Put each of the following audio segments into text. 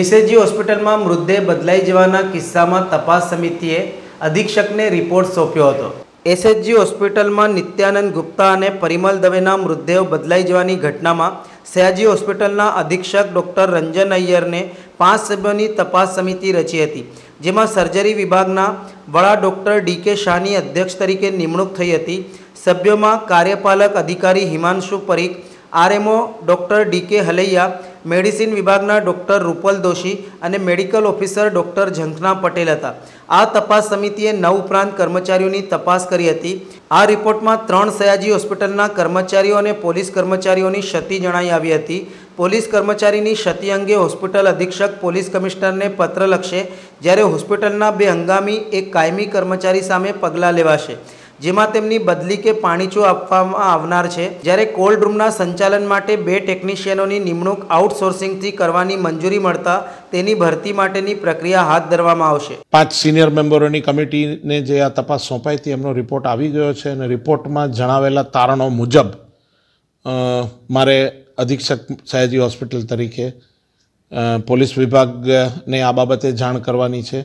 SAG હોસ્પિટલમાં મૃતદેહ બદલાઈ જવાના કિસ્સામાં તપાસ સમિતિએ અધિક્ષકને રિપોર્ટ સોંપ્યો હતો એસએચજી હોસ્પિટલમાં નિત્યાનંદ ગુપ્તા અને પરિમલ દવેના મૃતદેહો બદલાઈ જવાની ઘટનામાં સયાજી હોસ્પિટલના અધિક્ષક ડૉક્ટર રંજન અય્યરને પાંચ સભ્યોની તપાસ સમિતિ રચી હતી જેમાં સર્જરી વિભાગના વડા ડૉક્ટર ડીકે શાહની અધ્યક્ષ તરીકે નિમણૂક થઈ હતી સભ્યોમાં કાર્યપાલક અધિકારી Himanshu Parikh RMO doctor D K Halaiya medicine વિભાગના ડૉક્ટર રૂપલ દોશી અને medical officer doctor Zankhana Patel હતા આ તપાસ સમિતિએ નવ ઉપરાંત કર્મચારીઓની તપાસ કરી હતી આ રિપોર્ટમાં ત્રણ સયાજી હોસ્પિટલના કર્મચારીઓ અને પોલીસ કર્મચારીઓની ક્ષતિ જણાઈ આવી હતી પોલીસ કર્મચારીની ક્ષતિ અંગે હોસ્પિટલ અધિક્ષક પોલીસ કમિશનરને પત્ર લખશે જ્યારે હોસ્પિટલના બે હંગામી એક કાયમી કર્મચારી સામે પગલાં લેવાશે જેમાં તેમની બદલી કે પાણીચો આપવામાં આવનાર છે જ્યારે કોલ્ડ રૂમના સંચાલન માટે બે ટેકનિશિયનોની નિમણૂક આઉટસોર્સિંગથી કરવાની મંજૂરી મળતા તેની ભરતી માટેની પ્રક્રિયા હાથ ધરવામાં આવશે પાંચ સિનિયર મેમ્બરોની કમિટીને જે આ તપાસ સોંપાઈ હતી એમનો રિપોર્ટ આવી ગયો છે અને રિપોર્ટમાં જણાવેલા તારણો મુજબ મારે અધિક્ષક સયાજી હોસ્પિટલ તરીકે પોલીસ વિભાગને આ બાબતે જાણ કરવાની છે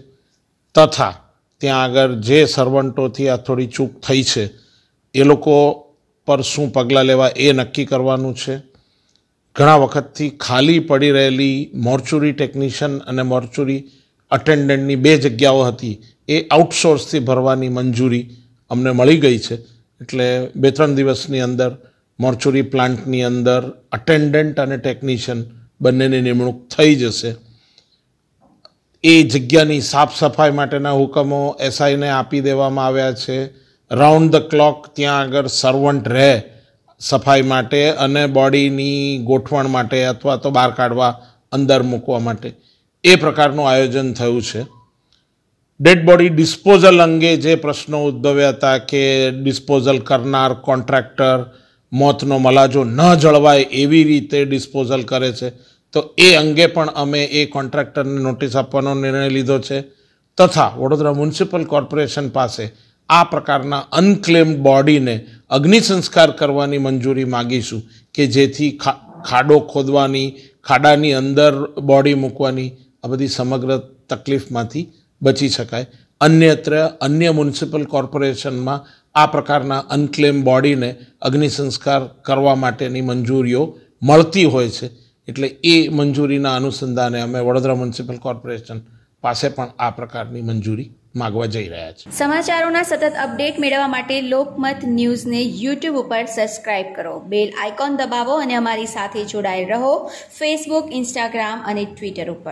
તથા ત્યાં આગળ જે સર્વન્ટોથી આ થોડી ચૂક થઈ છે એ લોકો પર શું પગલાં લેવા એ નક્કી કરવાનું છે ઘણા વખતથી ખાલી પડી રહેલી મોર્ચુરી ટેકનિશિયન અને મોર્ચુરી અટેન્ડન્ટની બે જગ્યાઓ હતી એ આઉટસોર્સથી ભરવાની મંજૂરી અમને મળી ગઈ છે એટલે બે ત્રણ દિવસની અંદર મોર્ચુરી પ્લાન્ટની અંદર અટેન્ડન્ટ અને ટેકનિશિયન બંનેની નિમણૂક થઈ જશે એ જગ્યાની સાફ સફાઈ માટેના હુકમો એસઆઈને આપી દેવામાં આવ્યા છે રાઉન્ડ ધ ક્લોક ત્યાં આગળ સર્વન્ટ રહે સફાઈ માટે અને બોડીની ગોઠવણ માટે અથવા તો બહાર કાઢવા અંદર મૂકવા માટે એ પ્રકારનું આયોજન થયું છે ડેડ બોડી ડિસ્પોઝલ અંગે જે પ્રશ્નો ઉદ્ભવ્યા હતા કે ડિસ્પોઝલ કરનાર કોન્ટ્રાક્ટર મોતનો મલાજો ન જળવાય એવી રીતે ડિસ્પોઝલ કરે છે તો એ અંગે પણ અમે એ કોન્ટ્રાક્ટરને નોટિસ આપવાનો નિર્ણય લીધો છે તથા વડોદરા મ્યુનિસિપલ કોર્પોરેશન પાસે આ પ્રકારના અનક્લેમ્ડ બોડીને અગ્નિ સંસ્કાર કરવાની મંજૂરી માગીશું કે જેથી ખા ખાડો ખોદવાની ખાડાની અંદર બોડી મૂકવાની આ બધી સમગ્ર તકલીફમાંથી બચી શકાય અન્યત્ર અન્ય મ્યુનિસિપલ કોર્પોરેશનમાં આ પ્રકારના અનક્લેમ બોડીને અગ્નિ સંસ્કાર કરવા માટેની મંજૂરીઓ મળતી હોય છે એટલે એ મંજૂરીના અનુસંધાને અમે વડોદરા મ્યુનિસિપલ કોર્પોરેશન પાસે પણ આ પ્રકારની મંજૂરી માગવા જઈ રહ્યા છે સમાચારોના સતત અપડેટ મેળવવા માટે લોકમત ન્યૂઝને યુટ્યુબ ઉપર સબસ્ક્રાઇબ કરો બેલ આઇકોન દબાવો અને અમારી સાથે જોડાયેલ રહો ફેસબુક ઇન્સ્ટાગ્રામ અને ટ્વિટર ઉપર